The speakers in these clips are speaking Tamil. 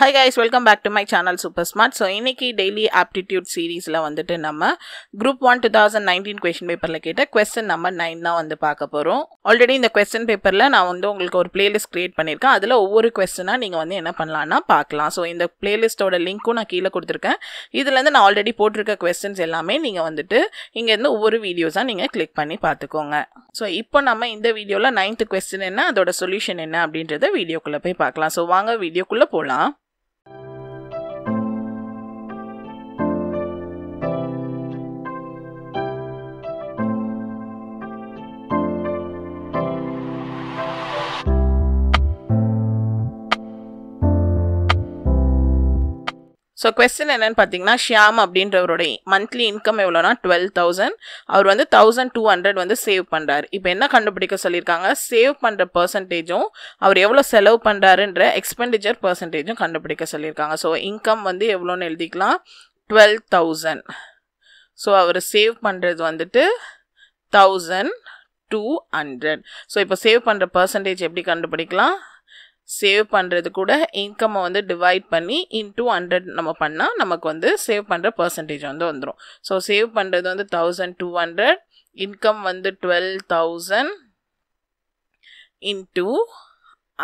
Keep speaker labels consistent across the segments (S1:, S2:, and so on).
S1: high guys welcome back to my channel super smart so இன்றைக்கி டெய்லி ஆப்டிடியூட் சீரீஸில் வந்துட்டு நம்ம group one two thousand nineteen question பேப்பரில் கேட்ட கொஸ்டின் நம்பர் நைன் தான் வந்து பார்க்க போகிறோம் ஆல்ரெடி இந்த கொஸ்டின் பேப்பரில் நான் வந்து உங்களுக்கு ஒரு பிளேலிஸ்ட் க்ரியேட் பண்ணியிருக்கேன் அதில் ஒவ்வொரு கொஸ்டினாக நீங்கள் வந்து என்ன பண்ணலான்னா பார்க்கலாம் ஸோ இந்த பிளேலிஸ்ட்டோட லிங்க்கும் நான் கீழே கொடுத்துருக்கேன் இதுலேருந்து நான் ஆல்ரெடி போட்டிருக்க கொஸ்டின்ஸ் எல்லாமே நீங்கள் வந்துட்டு இங்கேருந்து ஒவ்வொரு வீடியோஸாக நீங்கள் கிளிக் பண்ணி பார்த்துக்கோங்க ஸோ இப்போ நம்ம இந்த வீடியோவில் நைன்த்து கொஸ்டின் என்ன அதோட சொல்யூஷன் என்ன அப்படின்றத வீடியோக்குள்ளே போய் பார்க்கலாம் ஸோ வாங்க வீடியோக்குள்ளே போகலாம் ஸோ கொஸ்டின் என்னென்னு பார்த்தீங்கன்னா ஷியாம் அப்படின்றவருடைய மந்த்லி இன்கம் எவ்வளோனா டுவெல் தௌசண்ட் அவர் வந்து தௌசண்ட் டூ ஹண்ட்ரட் வந்து சேவ் பண்ணுறாரு இப்போ என்ன கண்டுபிடிக்க சொல்லியிருக்காங்க சேவ் பண்ணுற பர்சன்டேஜும் அவர் எவ்வளோ செலவு பண்ணுறாருன்ற எக்ஸ்பெண்டிச்சர் பர்சன்டேஜும் கண்டுபிடிக்க சொல்லியிருக்காங்க ஸோ இன்கம் வந்து எவ்வளோன்னு எழுதிக்கலாம் டுவெல் தௌசண்ட் ஸோ அவர் சேவ் பண்ணுறது வந்துட்டு தௌசண்ட் டூ ஹண்ட்ரட் ஸோ இப்போ சேவ் பண்ணுற பர்சன்டேஜ் எப்படி கண்டுபிடிக்கலாம் சேவ் பண்ணுறது கூட இன்கம்மை வந்து டிவைட் பண்ணி இன்டூ ஹண்ட்ரட் நம்ம பண்ணால் நமக்கு வந்து சேவ் பண்ணுற பர்சன்டேஜ் வந்து வந்துடும் ஸோ சேவ் பண்ணுறது வந்து தௌசண்ட் டூ ஹண்ட்ரட் இன்கம் வந்து twelve thousand into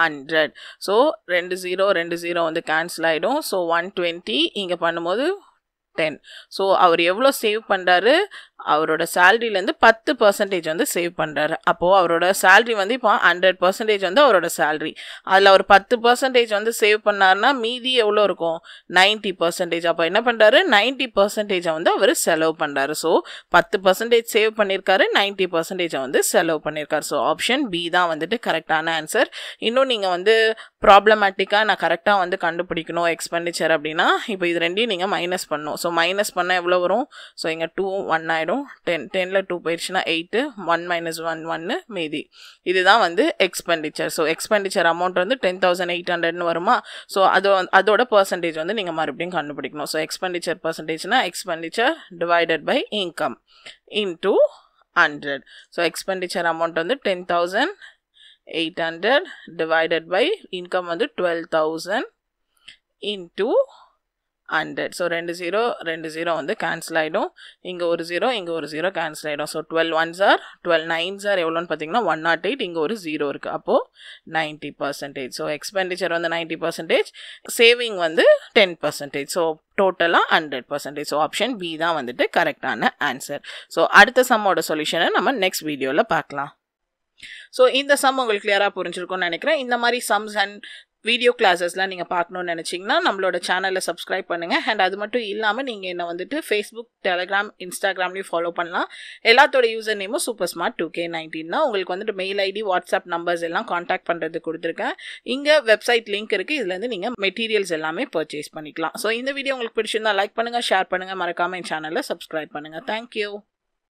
S1: hundred so ரெண்டு ஜீரோ ரெண்டு ஜீரோ வந்து கேன்சல் ஆகிடும் ஸோ ஒன் டுவெண்ட்டி இங்கே பண்ணும்போது டென் ஸோ அவர் எவ்வளோ சேவ் பண்ணுறாரு அவரோட சேல்ரிலேருந்து பத்து பர்சன்டேஜ் வந்து சேவ் பண்ணுறாரு அப்போது அவரோட சேல்ரி வந்து இப்போ ஹண்ட்ரட் பர்சன்டேஜ் வந்து அவரோட சேல்ரி அதில் அவர் பத்து பர்சன்டேஜ் வந்து சேவ் பண்ணார்னா மீதி எவ்வளோ இருக்கும் நைன்ட்டி பர்சன்டேஜ் அப்போ என்ன பண்ணுறாரு நைன்ட்டி பர்சன்டேஜை வந்து அவர் செலவு பண்ணுறாரு ஸோ பத்து பர்சன்டேஜ் சேவ் பண்ணியிருக்காரு நைன்ட்டி பர்சன்டேஜை வந்து செலவு பண்ணியிருக்காரு ஸோ ஆப்ஷன் பி தான் வந்துட்டு கரெக்டான ஆன்சர் இன்னும் நீங்கள் வந்து ப்ராப்ளமேட்டிக்காக நான் கரெக்டாக வந்து கண்டுபிடிக்கணும் எக்ஸ்பெண்டிச்சர் அப்படின்னா இப்போ இது ரெண்டையும் நீங்கள் மைனஸ் பண்ணணும் ஸோ மைனஸ் பண்ணால் எவ்வளோ வரும் ஸோ இங்கே டூ ஒன் ஆகிடும் டென் டெனில் டூ போயிடுச்சுன்னா எயிட்டு ஒன் மைனஸ் ஒன் ஒன்று மீதி இதுதான் வந்து எக்ஸ்பெண்டிச்சர் ஸோ எக்ஸ்பெண்டிச்சர் அமௌண்ட் வந்து டென் தௌசண்ட் எயிட் ஹண்ட்ரட்னு வருமா ஸோ அது அதோட பர்சன்டேஜ் வந்து நீங்கள் மறுபடியும் கண்டுபிடிக்கணும் ஸோ எக்ஸ்பெண்டிச்சர் பர்சன்டேஜ்னா expenditure divided by income into hundred so expenditure amount வந்து ten thousand eight hundred divided by income வந்து twelve thousand into hundred so ரெண்டு ஜீரோ ரெண்டு ஜீரோ வந்து கேன்சல் ஆகிடும் இங்கே ஒரு ஜீரோ இங்கே ஒரு ஜீரோ கேன்சல் ஆகிடும் so twelve ones sir twelve nine sir எவ்வளோன்னு பார்த்தீங்கன்னா ஒன் நாட் எயிட் இங்கே ஒரு ஜீரோ இருக்குது அப்போது நைன்ட்டி பர்சன்டேஜ் ஸோ எக்ஸ்பெண்டிச்சர் வந்து நைன்ட்டி பர்சன்டேஜ் சேவிங் வந்து டென் பர்சன்டேஜ் ஸோ டோட்டலாக hundred percentage so option B தான் வந்துட்டு கரெக்டான ஆன்சர் ஸோ அடுத்த சம்மோட சொல்யூஷனை நம்ம நெக்ஸ்ட் வீடியோவில் பார்க்கலாம் ஸோ இந்த சம் உங்களுக்கு கிளியராக புரிஞ்சிருக்கும்னு நினைக்கிறேன் இந்த மாதிரி சம்ஸ் அண்ட் வீடியோ கிளாஸஸ்லாம் நீங்கள் பார்க்கணுன்னு நினச்சிங்கன்னா நம்மளோட சேனலை சப்ஸ்கிரைப் பண்ணுங்கள் அண்ட் அது மட்டும் இல்லாமல் நீங்கள் என்னை வந்துட்டு ஃபேஸ்புக் டெலகிராம் இன்ஸ்டாகிராம்லேயும் ஃபாலோ பண்ணலாம் எல்லாத்தோட யூசர் நேமும் super smart two K nineteen தான் உங்களுக்கு வந்துட்டு மெயில் ஐடி வாட்ஸ்அப் நம்பர்ஸ் எல்லாம் காண்டாக்ட் பண்ணுறது கொடுத்துருக்கேன் இங்கே வெப்சைட் லிங்க் இருக்குது இதுலேருந்து நீங்கள் மெட்டீரியல்ஸ் எல்லாமே பர்ச்சேஸ் பண்ணிக்கலாம் ஸோ இந்த வீடியோ உங்களுக்கு பிடிச்சிருந்தா லைக் பண்ணுங்கள் ஷேர் பண்ணுங்கள் மறக்காமல் என் சேனலை சப்ஸ்கிரைப் பண்ணுங்கள் தேங்க்யூ